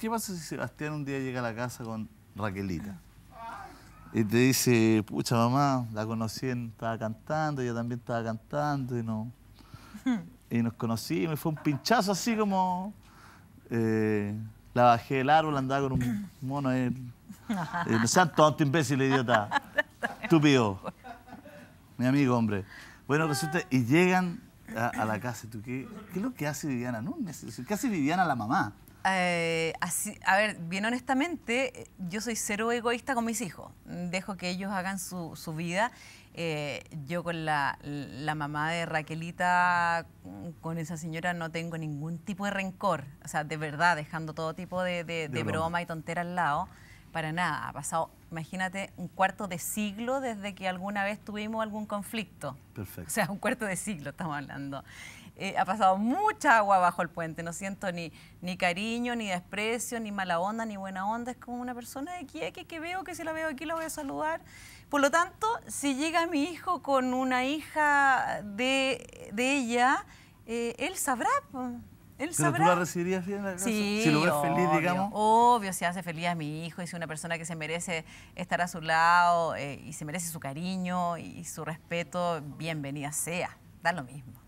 ¿Qué pasa si Sebastián un día llega a la casa con Raquelita? Y te dice, pucha mamá, la conocí, estaba cantando, ella también estaba cantando y no. Y nos conocí y fue un pinchazo así como. Eh, la bajé del árbol, andaba con un mono él. Eh, no sean tonto, imbécil, idiota. Estúpido. Mi amigo, hombre. Bueno, resulta, y llegan a, la casa. qué, es lo que hace Viviana? No, ¿Qué hace Viviana la mamá? Eh, a ver, bien honestamente, yo soy cero egoísta con mis hijos. Dejo que ellos hagan su, su vida. Eh, yo con la, mamá de Raquelita, con esa señora no tengo ningún tipo de rencor. O sea, de verdad, dejando todo tipo de, broma. broma y tontera al lado. Para nada, ha pasado, imagínate, un cuarto de siglo desde que alguna vez tuvimos algún conflicto. Perfecto. O sea, un cuarto de siglo estamos hablando. Eh, ha pasado mucha agua bajo el puente, no siento ni, ni cariño, ni desprecio, ni mala onda, ni buena onda. Es como una persona de aquí, que veo que si la veo aquí la voy a saludar. Por lo tanto, si llega mi hijo con una hija de, ella, eh, él sabrá. ¿Pero tú la recibirías bien? sí, si lo obvio, feliz, Obvio, si hace feliz a mi hijo y si una persona que se merece estar a su lado eh, y se merece su cariño y su respeto, bienvenida sea. Da lo mismo.